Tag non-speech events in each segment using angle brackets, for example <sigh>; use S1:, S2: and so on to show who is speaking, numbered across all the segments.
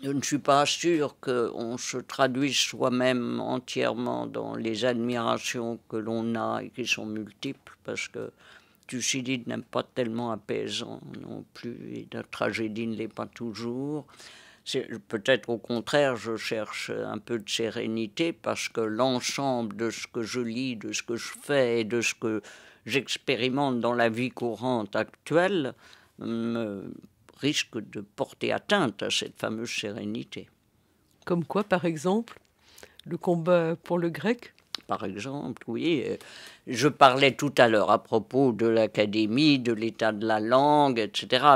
S1: Je ne suis pas sûr qu'on se traduise soi-même entièrement dans les admirations que l'on a et qui sont multiples, parce que Thucydide n'est pas tellement apaisant non plus, et la tragédie ne l'est pas toujours. Peut-être au contraire, je cherche un peu de sérénité, parce que l'ensemble de ce que je lis, de ce que je fais et de ce que j'expérimente dans la vie courante actuelle me risque de porter atteinte à cette fameuse sérénité. Comme quoi, par exemple, le combat pour le grec par exemple, oui. Euh, je parlais tout à l'heure à propos de l'académie, de l'état de la langue, etc.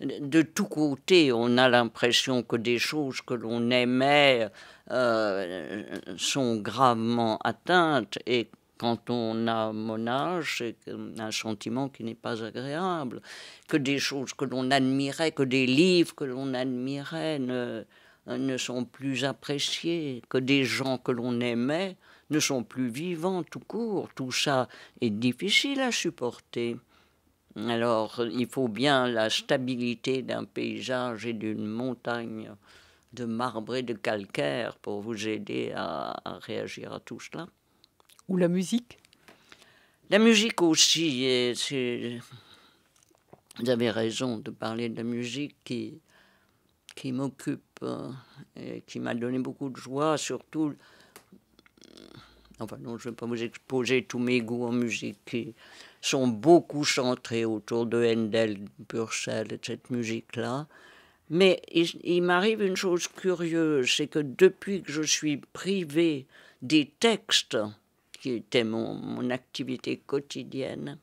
S1: de tous côtés, on a l'impression que des choses que l'on aimait euh, sont gravement atteintes et quand on a mon âge, c'est un sentiment qui n'est pas agréable, que des choses que l'on admirait, que des livres que l'on admirait ne, sont plus appréciés, que des gens que l'on aimait ne sont plus vivants tout court. Tout ça est difficile à supporter. Alors, il faut bien la stabilité d'un paysage et d'une montagne de marbre et de calcaire pour vous aider à réagir à tout cela.
S2: Ou la musique
S1: La musique aussi, euh, Vous avez raison de parler de la musique qui, qui m'occupe, euh, et qui m'a donné beaucoup de joie, surtout... Enfin non, je ne vais pas vous exposer tous mes goûts en musique qui sont beaucoup centrés autour de Handel, Purcell et de cette musique-là. Mais il, m'arrive une chose curieuse, c'est que depuis que je suis privé des textes, qui était mon, activité quotidienne,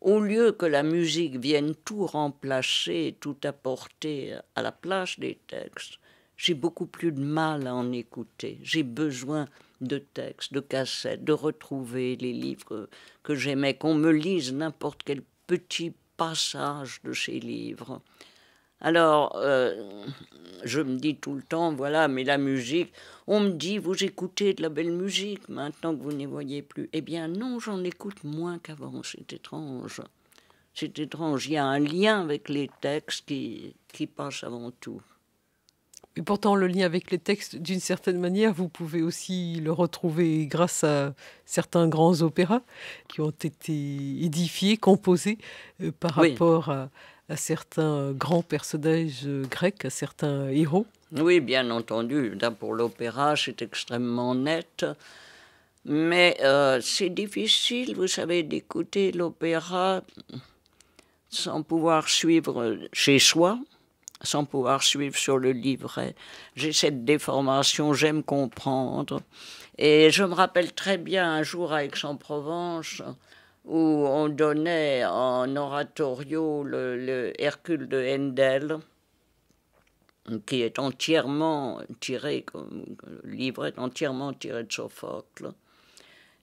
S1: au lieu que la musique vienne tout remplacer, tout apporter à la place des textes, j'ai beaucoup plus de mal à en écouter. J'ai besoin de textes, de cassettes, de retrouver les livres que j'aimais, qu'on me lise n'importe quel petit passage de ces livres. Alors, euh, je me dis tout le temps, voilà, mais la musique, on me dit, vous écoutez de la belle musique maintenant que vous n'y voyez plus. Eh bien non, j'en écoute moins qu'avant, c'est étrange. C'est étrange, il y a un lien avec les textes qui, qui passe avant tout.
S2: Et pourtant, le lien avec les textes, d'une certaine manière, vous pouvez aussi le retrouver grâce à certains grands opéras qui ont été édifiés, composés euh, par rapport à, certains grands personnages euh, grecs, à certains héros.
S1: Oui, bien entendu. pour l'opéra, c'est extrêmement net. Mais euh, c'est difficile, vous savez, d'écouter l'opéra sans pouvoir suivre chez soi sans pouvoir suivre sur le livret. J'ai cette déformation, j'aime comprendre. Et je me rappelle très bien un jour à Aix-en-Provence où on donnait en oratorio le, Hercule de Handel, qui est entièrement tiré, le livret est entièrement tiré de Sophocle.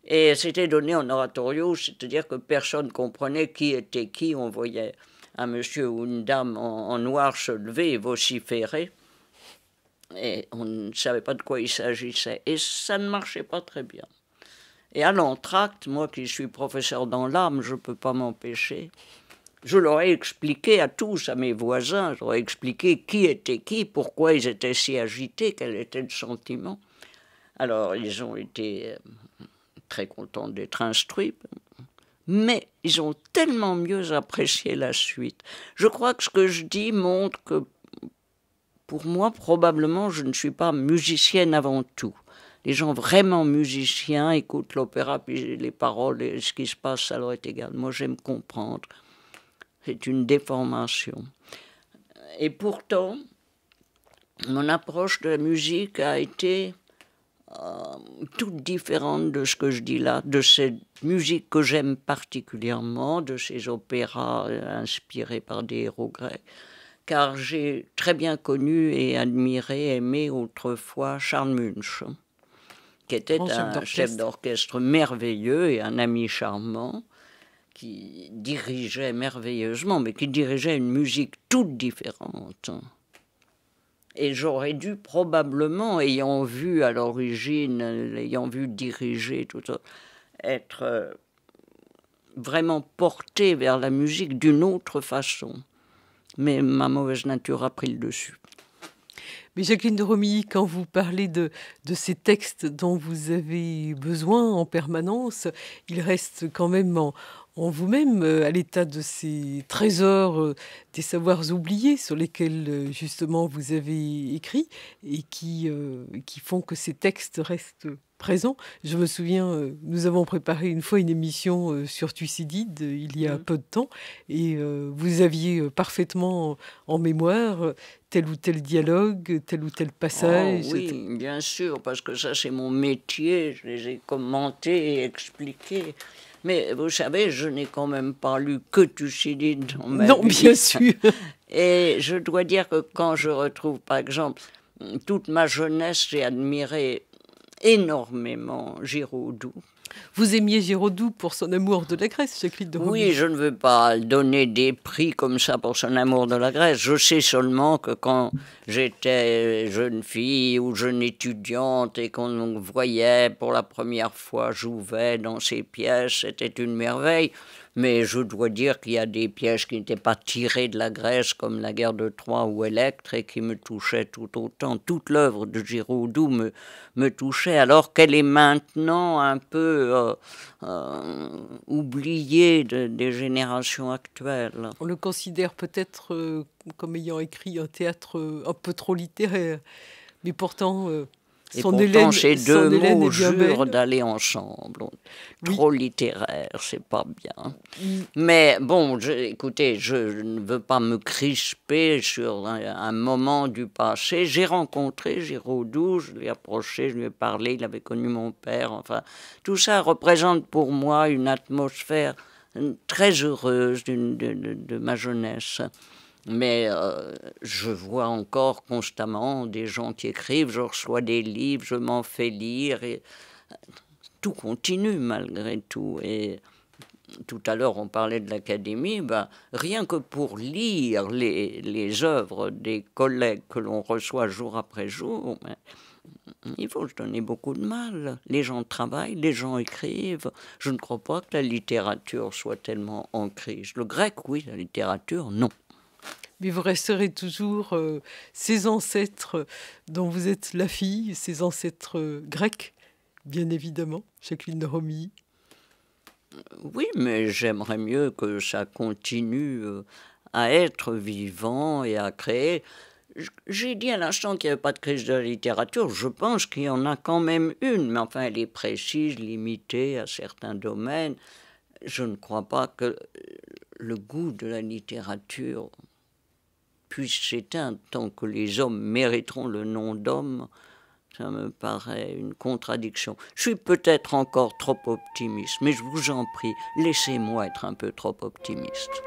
S1: Et c'était donné en oratorio, c'est-à-dire que personne comprenait qui était qui, on voyait un monsieur ou une dame en, noir se levait et vociférer. Et on ne savait pas de quoi il s'agissait. Et ça ne marchait pas très bien. Et à l'entracte, moi qui suis professeur dans l'âme, je ne peux pas m'empêcher. Je leur ai expliqué à tous, à mes voisins, j'aurais expliqué qui était qui, pourquoi ils étaient si agités, quel était le sentiment. Alors, ils ont été euh, très contents d'être instruits mais ils ont tellement mieux apprécié la suite. Je crois que ce que je dis montre que pour moi, probablement, je ne suis pas musicienne avant tout. Les gens vraiment musiciens écoutent l'opéra, puis les paroles et ce qui se passe, ça leur est égal. Moi, j'aime comprendre. C'est une déformation. Et pourtant, mon approche de la musique a été euh, Tout différente de ce que je dis là, de cette musique que j'aime particulièrement, de ces opéras euh, inspirés par des héros grecs, car j'ai très bien connu et admiré, aimé autrefois Charles Munch, qui était un chef d'orchestre merveilleux et un ami charmant qui dirigeait merveilleusement, mais qui dirigeait une musique toute différente. Et j'aurais dû probablement, ayant vu à l'origine, l'ayant vu diriger, tout ça, être euh, vraiment porté vers la musique d'une autre façon. Mais ma mauvaise nature a pris le dessus.
S2: Mais Jacqueline de Romilly, quand vous parlez de, de, ces textes dont vous avez besoin en permanence, il reste quand même en vous-même euh, à l'état de ces trésors euh, des savoirs oubliés sur lesquels euh, justement vous avez écrit et qui, qui font que ces textes restent présents. Je me souviens, nous avons préparé une fois une émission sur Thucydide il y a mmh. peu de temps et vous aviez parfaitement en mémoire tel ou tel dialogue, tel ou tel passage. Oh oui,
S1: bien sûr, parce que ça c'est mon métier, je les ai commentés et expliqués. Mais vous savez, je n'ai quand même pas lu que Thucydide Non, bien sûr. <laughs> Et je dois dire que quand je retrouve, par exemple, toute ma jeunesse, j'ai admiré énormément Giraudoux. Vous aimiez Giraudoux pour son amour de la Grèce, Jacqueline de Oui, je ne veux pas donner des prix comme ça pour son amour de la Grèce. Je sais seulement que quand j'étais jeune fille ou jeune étudiante et qu'on voyait pour la première fois Jouvet dans ses pièces, c'était une merveille. Mais je dois dire qu'il y a des pièges qui n'étaient pas tirés de la Grèce, comme la guerre de Troie ou Electre, et qui me touchaient tout autant. Toute l'œuvre de Giraudoux me, touchait, alors qu'elle est maintenant un peu euh, euh, oubliée des générations actuelles.
S2: On le considère peut-être euh, comme ayant écrit un théâtre un peu trop littéraire, mais pourtant... Et pourtant, ces deux mots jurent
S1: d'aller ensemble. Trop littéraire, c'est pas bien. Mais bon, écoutez, je ne veux pas me crisper sur un, moment du passé. J'ai rencontré Giraudoux, je l'ai approché, je lui ai parlé, il avait connu mon père. Enfin, tout ça représente pour moi une atmosphère très heureuse de ma jeunesse. Mais euh, je vois encore constamment des gens qui écrivent, je reçois des livres, je m'en fais lire. Et... Euh, tout continue malgré tout. Et tout à l'heure, on parlait de l'académie. Ben, rien que pour lire les, les œuvres des collègues que l'on reçoit jour après jour, ben, il faut se donner beaucoup de mal. Les gens travaillent, les gens écrivent. Je ne crois pas que la littérature soit tellement en crise. Le grec, oui, la littérature, non
S2: mais vous resterez toujours ces euh, ancêtres dont vous êtes la fille, ces ancêtres euh, grecs, bien évidemment, Jacqueline Romilly.
S1: Euh, oui, mais j'aimerais mieux que ça continue à être vivant et à créer. J'ai dit à l'instant qu'il n'y avait pas de crise de la littérature. Je pense qu'il y en a quand même une, mais enfin, elle est précise, limitée à certains domaines. Je ne crois pas que le goût de la littérature puisse s'éteindre tant que les hommes mériteront le nom d'homme, ça me paraît une contradiction. Je suis peut-être encore trop optimiste, mais je vous en prie, laissez-moi être un peu trop optimiste.